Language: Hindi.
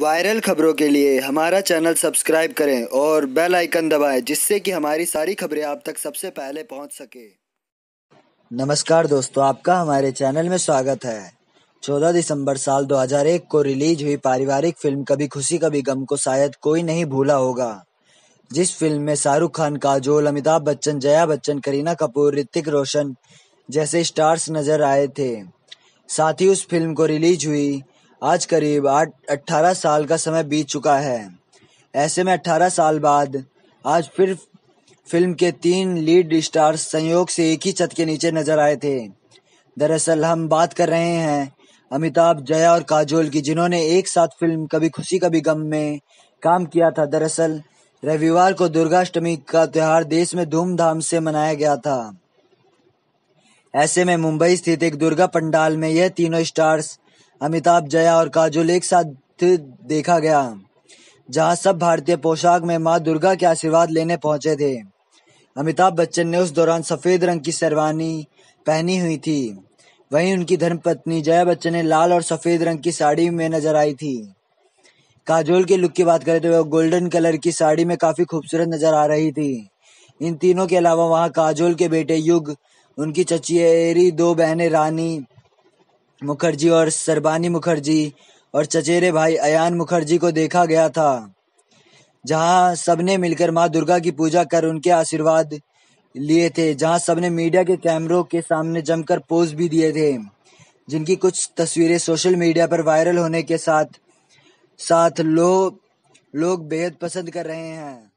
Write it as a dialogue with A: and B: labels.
A: वायरल खबरों के लिए हमारा चैनल सब्सक्राइब करें और बेल आइकन दबाएं जिससे कि हमारी सारी खबरें आप तक सबसे पहले पहुंच सके नमस्कार दोस्तों आपका हमारे चैनल में स्वागत है 14 दिसंबर साल 2001 को रिलीज हुई पारिवारिक फिल्म कभी खुशी कभी गम को शायद कोई नहीं भूला होगा जिस फिल्म में शाहरुख खान काजोल अमिताभ बच्चन जया बच्चन करीना कपूर ऋतिक रोशन जैसे स्टार्स नजर आए थे साथ ही उस फिल्म को रिलीज हुई आज करीब आठ अट्ठारह साल का समय बीत चुका है ऐसे में अट्ठारह साल बाद आज फिर फिल्म के तीन लीड स्टार संयोग से एक ही छत के नीचे नजर आए थे दरअसल हम बात कर रहे हैं अमिताभ जया और काजोल की जिन्होंने एक साथ फिल्म कभी खुशी कभी गम में काम किया था दरअसल रविवार को दुर्गाष्टमी का त्यौहार देश में धूमधाम से मनाया गया था ऐसे में मुंबई स्थित एक दुर्गा पंडाल में यह तीनों स्टार्स अमिताभ जया और काजोल एक साथ देखा गया जहां सब भारतीय पोशाक में मां दुर्गा के आशीर्वाद लेने पहुंचे थे अमिताभ बच्चन ने उस दौरान सफेद रंग की शेरवानी पहनी हुई थी वहीं उनकी धर्मपत्नी जया बच्चन ने लाल और सफेद रंग की साड़ी में नजर आई थी काजोल के लुक की बात करें तो वह गोल्डन कलर की साड़ी में काफी खूबसूरत नजर आ रही थी इन तीनों के अलावा वहाँ काजोल के बेटे युग उनकी एरी दो बहनें रानी मुखर्जी और सरबानी मुखर्जी और चचेरे भाई अयान मुखर्जी को देखा गया था जहां सबने मिलकर मां दुर्गा की पूजा कर उनके आशीर्वाद लिए थे जहां सबने मीडिया के कैमरों के सामने जमकर पोज भी दिए थे जिनकी कुछ तस्वीरें सोशल मीडिया पर वायरल होने के साथ साथ लो, लोग बेहद पसंद कर रहे हैं